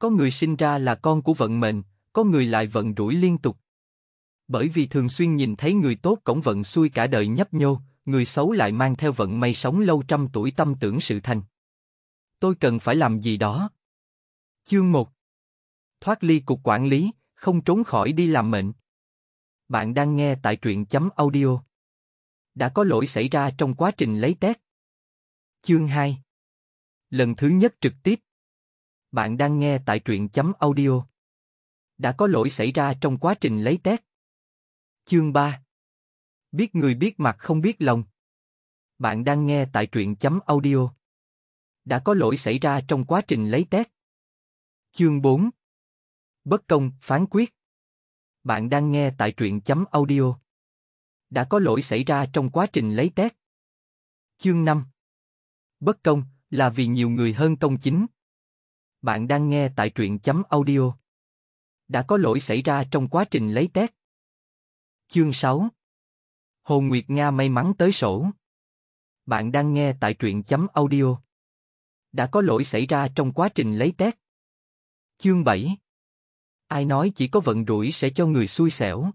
Có người sinh ra là con của vận mệnh, có người lại vận rủi liên tục. Bởi vì thường xuyên nhìn thấy người tốt cổng vận xuôi cả đời nhấp nhô, người xấu lại mang theo vận may sống lâu trăm tuổi tâm tưởng sự thành. Tôi cần phải làm gì đó. Chương 1 Thoát ly cục quản lý, không trốn khỏi đi làm mệnh. Bạn đang nghe tại truyện chấm audio. Đã có lỗi xảy ra trong quá trình lấy test. Chương 2 Lần thứ nhất trực tiếp bạn đang nghe tại truyện chấm audio. Đã có lỗi xảy ra trong quá trình lấy test. Chương 3 Biết người biết mặt không biết lòng. Bạn đang nghe tại truyện chấm audio. Đã có lỗi xảy ra trong quá trình lấy test. Chương 4 Bất công, phán quyết. Bạn đang nghe tại truyện chấm audio. Đã có lỗi xảy ra trong quá trình lấy test. Chương 5 Bất công là vì nhiều người hơn công chính bạn đang nghe tại truyện chấm audio. Đã có lỗi xảy ra trong quá trình lấy test. Chương 6 Hồ Nguyệt Nga may mắn tới sổ. Bạn đang nghe tại truyện chấm audio. Đã có lỗi xảy ra trong quá trình lấy test. Chương 7 Ai nói chỉ có vận rủi sẽ cho người xui xẻo.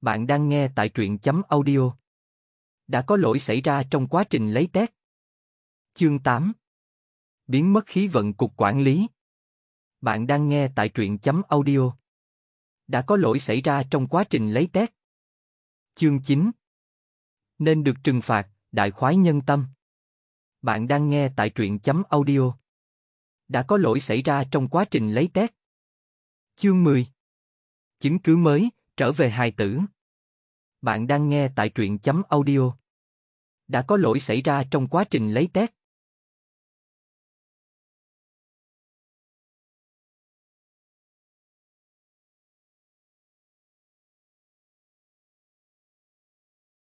Bạn đang nghe tại truyện chấm audio. Đã có lỗi xảy ra trong quá trình lấy test. Chương 8 biến mất khí vận cục quản lý. Bạn đang nghe tại truyện chấm audio. Đã có lỗi xảy ra trong quá trình lấy test. Chương 9 Nên được trừng phạt, đại khoái nhân tâm. Bạn đang nghe tại truyện chấm audio. Đã có lỗi xảy ra trong quá trình lấy test. Chương 10 Chứng cứ mới, trở về hài tử. Bạn đang nghe tại truyện chấm audio. Đã có lỗi xảy ra trong quá trình lấy test.